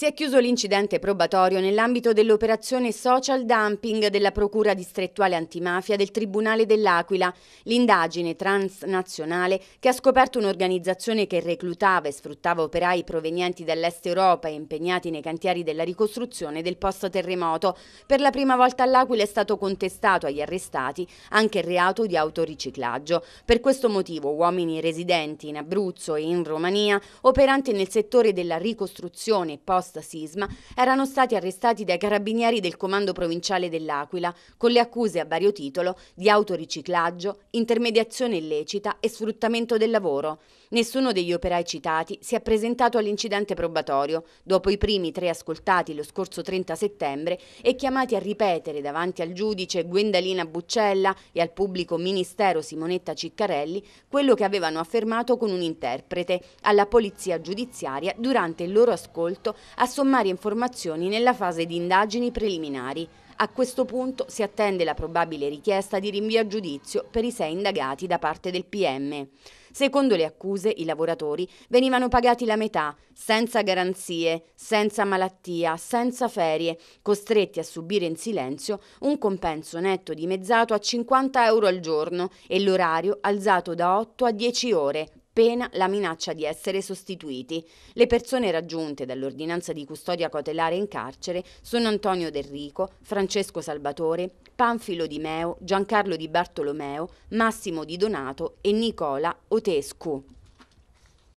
Si è chiuso l'incidente probatorio nell'ambito dell'operazione Social Dumping della Procura distrettuale antimafia del Tribunale dell'Aquila, l'indagine transnazionale che ha scoperto un'organizzazione che reclutava e sfruttava operai provenienti dall'est Europa e impegnati nei cantieri della ricostruzione del post terremoto. Per la prima volta all'Aquila è stato contestato agli arrestati anche il reato di autoriciclaggio. Per questo motivo uomini residenti in Abruzzo e in Romania, operanti nel settore della ricostruzione post post-sisma erano stati arrestati dai carabinieri del comando provinciale dell'Aquila con le accuse a vario titolo di autoriciclaggio, intermediazione illecita e sfruttamento del lavoro. Nessuno degli operai citati si è presentato all'incidente probatorio dopo i primi tre ascoltati lo scorso 30 settembre e chiamati a ripetere davanti al giudice Gwendalina Buccella e al pubblico ministero Simonetta Ciccarelli quello che avevano affermato con un interprete alla polizia giudiziaria durante il loro ascolto a sommare informazioni nella fase di indagini preliminari. A questo punto si attende la probabile richiesta di rinvio a giudizio per i sei indagati da parte del PM. Secondo le accuse, i lavoratori venivano pagati la metà, senza garanzie, senza malattia, senza ferie, costretti a subire in silenzio un compenso netto dimezzato a 50 euro al giorno e l'orario alzato da 8 a 10 ore, pena la minaccia di essere sostituiti. Le persone raggiunte dall'ordinanza di custodia cautelare in carcere sono Antonio Del Rico, Francesco Salvatore, Panfilo Di Meo, Giancarlo Di Bartolomeo, Massimo Di Donato e Nicola Otescu.